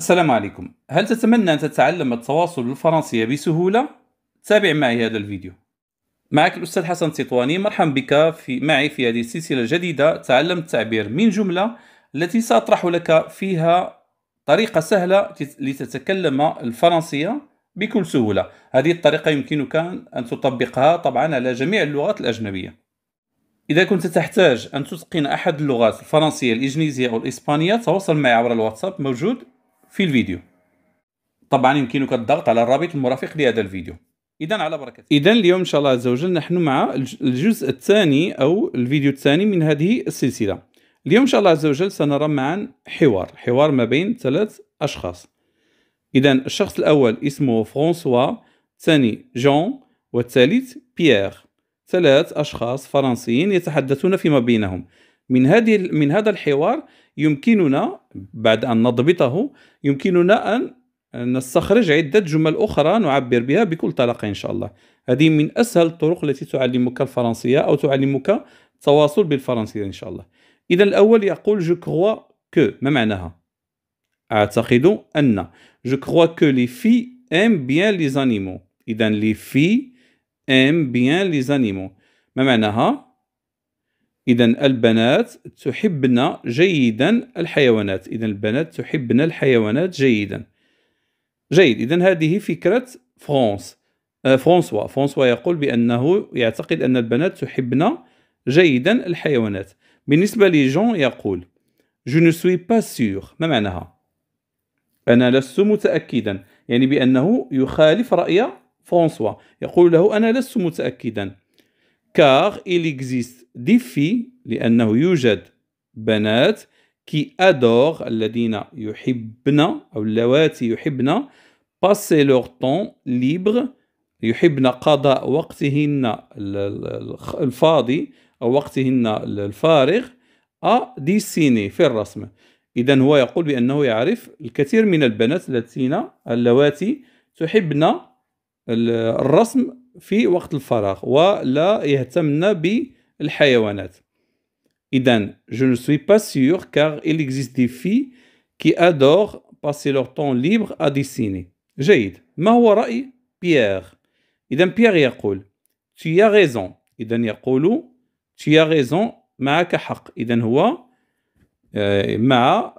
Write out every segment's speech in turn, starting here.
السلام عليكم هل تتمنى أن تتعلم التواصل بالفرنسية بسهولة؟ تابع معي هذا الفيديو معك الأستاذ حسن تطواني مرحبا بك في معي في هذه السلسلة الجديدة تعلم التعبير من جملة التي سأطرح لك فيها طريقة سهلة لتتكلم الفرنسية بكل سهولة هذه الطريقة يمكنك أن تطبقها طبعا على جميع اللغات الأجنبية إذا كنت تحتاج أن تتقن أحد اللغات الفرنسية الإنجليزية أو الإسبانية تواصل معي عبر الواتساب موجود في الفيديو طبعا يمكنك الضغط على الرابط المرافق لهذا الفيديو اذا على بركه اذا اليوم ان شاء الله عز وجل نحن مع الجزء الثاني او الفيديو الثاني من هذه السلسله اليوم ان شاء الله عز وجل سنرى معا حوار حوار ما بين ثلاث اشخاص اذا الشخص الاول اسمه فرانسوا الثاني جون والثالث بيير ثلاث اشخاص فرنسيين يتحدثون فيما بينهم من هذه من هذا الحوار يمكننا بعد أن نضبطه يمكننا أن نستخرج عدة جمل أخرى نعبر بها بكل طلاقة إن شاء الله هذه من أسهل الطرق التي تعلمك الفرنسية أو تعلمك التواصل بالفرنسية إن شاء الله إذا الأول يقول جو كوا كو ما معناها؟ أعتقد أن جو كوا كو لي في أم بيان لي زانيمو إذا لي في أم بيان لي زانيمو ما معناها؟ إذا البنات تحبن جيدا الحيوانات إذا البنات تحبن الحيوانات جيدا جيد إذا هذه فكرة فرانس آه، فرانسوا فرانسوا يقول بأنه يعتقد أن البنات تحبن جيدا الحيوانات بالنسبة لجون يقول جو نو سوي pas سيغ ما معناها أنا لست متأكدا يعني بأنه يخالف رأي فرانسوا يقول له أنا لست متأكدا car il existe des filles لأنه يوجد بنات qui adorent الذين يحبن أو اللواتي يحبن passer leur temps libre يحبن قضاء وقتهن الفاضي أو وقتهن الفارغ أ آه، ديسيني في الرسم إذا هو يقول بأنه يعرف الكثير من البنات التين اللواتي تحبن الرسم في وقت الفراغ ولا يهتمن بالحيوانات اذا je ne suis pas sûr car il existe des filles qui adorent passer leur temps libre à dessiner جيد ما هو راي بيير اذا بيير يقول tu as raison اذا يقول tu as raison معك حق هو مع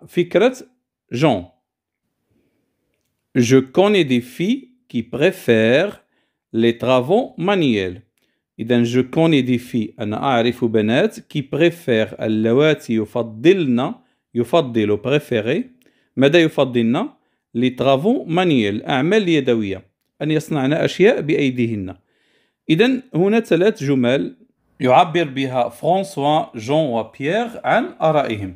Je connais des filles qui préfèrent les travaux manuels. إذا جو كوني دي في أنا أعرف بنات كي بريفير اللواتي يفضلن يفضل بريفيري ماذا يفضلن؟ لي ترافو مانييل أعمال يدوية أن يصنعن أشياء بأيديهن إذا هنا ثلاث جمل يعبر بها فرانسوا جون وبيير عن آرائهم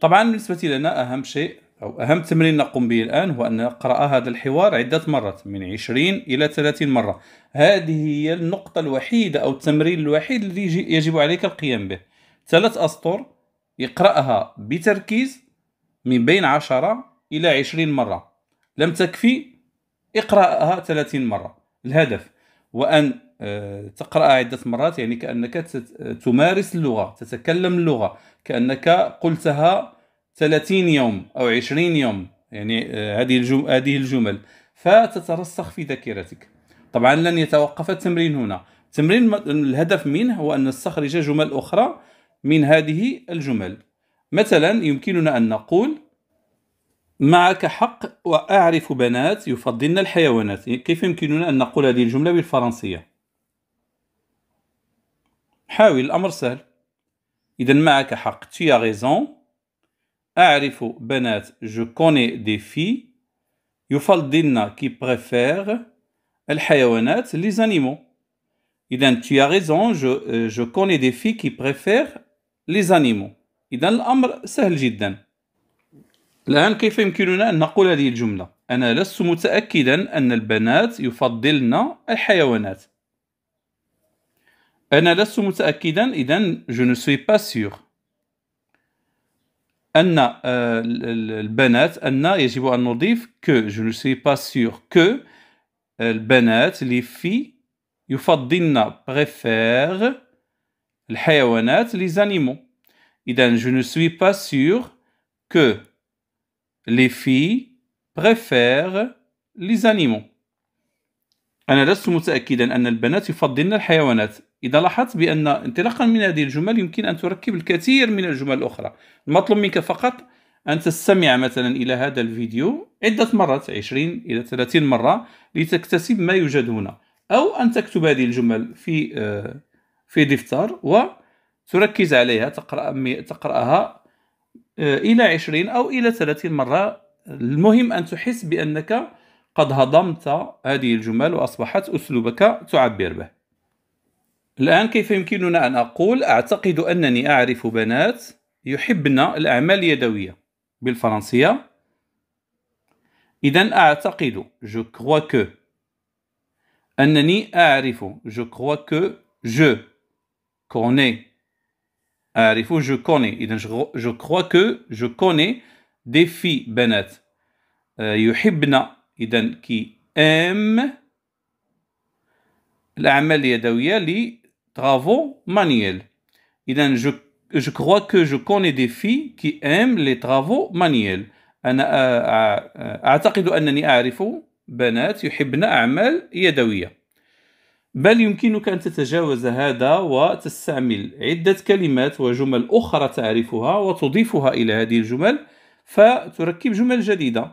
طبعا بالنسبة لنا أهم شيء أو أهم تمرين نقوم به الآن هو أن نقرأ هذا الحوار عدة مرات من 20 إلى 30 مرة هذه هي النقطة الوحيدة أو التمرين الوحيد الذي يجب عليك القيام به ثلاث أسطر اقرأها بتركيز من بين 10 إلى 20 مرة لم تكفي اقرأها 30 مرة الهدف وأن آه، تقرأ عدة مرات يعني كأنك تمارس اللغة تتكلم اللغة كأنك قلتها 30 يوم أو 20 يوم يعني آه، هذه هذه الجمل فتترسخ في ذاكرتك طبعا لن يتوقف التمرين هنا التمرين الهدف منه هو أن نستخرج جمل أخرى من هذه الجمل مثلا يمكننا أن نقول معك حق وأعرف بنات يفضلن الحيوانات كيف يمكننا أن نقول هذه الجملة بالفرنسية حاول الأمر سهل إذا معك حق tu as raison أعرف بنات جو كوني دي في يفضلن كي بريفير الحيوانات لي زانيمو إذا tu as raison je, euh, je connais des filles qui préfèrent les animaux إذا الأمر سهل جدا الآن كيف يمكننا أن نقول هذه الجملة أنا لست متأكدا أن البنات يفضلن الحيوانات أنا لست متأكدا إذا je ne suis pas sûr ان آه، البنات ان يجب ان نضيف كو جو نو سي با سيغ كو البنات لي في يفضلن بريفير الحيوانات لي زانيمو اذا جو نو سوي با سيغ كو لي في بريفير لي زانيمو انا لست متاكدا ان البنات يفضلن الحيوانات إذا لاحظت بأن انطلاقا من هذه الجمل يمكن أن تركب الكثير من الجمل الأخرى المطلوب منك فقط أن تستمع مثلا إلى هذا الفيديو عدة مرات 20 إلى 30 مرة لتكتسب ما يوجد هنا أو أن تكتب هذه الجمل في آه، في دفتر وتركز عليها تقرأ تقرأها آه، إلى 20 أو إلى 30 مرة المهم أن تحس بأنك قد هضمت هذه الجمل وأصبحت أسلوبك تعبر به الآن كيف يمكننا أن أقول أعتقد أنني أعرف بنات يحبن الأعمال اليدوية بالفرنسية إذا أعتقد جو كوا كو أنني أعرف جو كوا كو جو كوني أعرف جو كوني إذا جو كوا كو جو كوني دي في بنات آه، يحبن إذا كي أم الأعمال اليدوية لي travaux manuel. إذا je, je crois que je connais des filles qui aiment les travaux manuels. أنا أعتقد أنني أعرف بنات يحبن أعمال يدوية. بل يمكنك أن تتجاوز هذا وتستعمل عدة كلمات وجمل أخرى تعرفها وتضيفها إلى هذه الجمل فتركب جمل جديدة.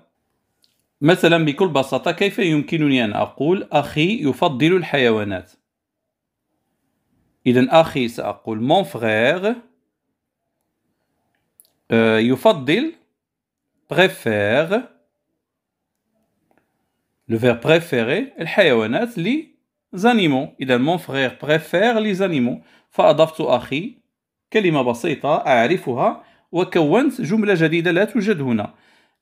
مثلا بكل بساطة كيف يمكنني أن أقول أخي يفضل الحيوانات؟ إذا أخي سأقول مون فرير euh, يفضل بريفير لو فير بريفيري الحيوانات لي زانيمو إذا مون فرير بريفير زانيمو فأضفت أخي كلمة بسيطة أعرفها وكونت جملة جديدة لا توجد هنا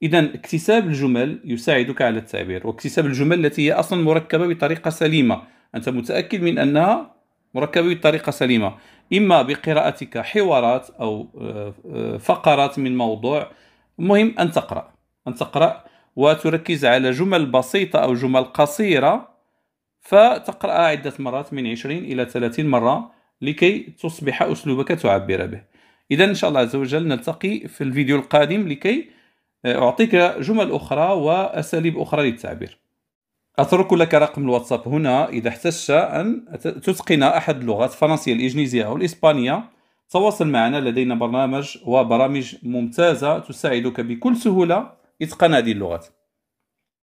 إذا اكتساب الجمل يساعدك على التعبير واكتساب الجمل التي هي أصلا مركبة بطريقة سليمة أنت متأكد من أنها مركبه بطريقة سليمة إما بقراءتك حوارات أو آه، آه، فقرات من موضوع المهم أن تقرأ أن تقرأ وتركز على جمل بسيطة أو جمل قصيرة فتقرأ عدة مرات من 20 إلى 30 مرة لكي تصبح أسلوبك تعبر به إذا إن شاء الله عز وجل نلتقي في الفيديو القادم لكي آه، أعطيك جمل أخرى وأساليب أخرى للتعبير أترك لك رقم الواتساب هنا إذا احتجت أن تتقن أحد اللغات الفرنسية الإنجليزية أو الإسبانية تواصل معنا لدينا برنامج وبرامج ممتازة تساعدك بكل سهولة إتقان هذه اللغات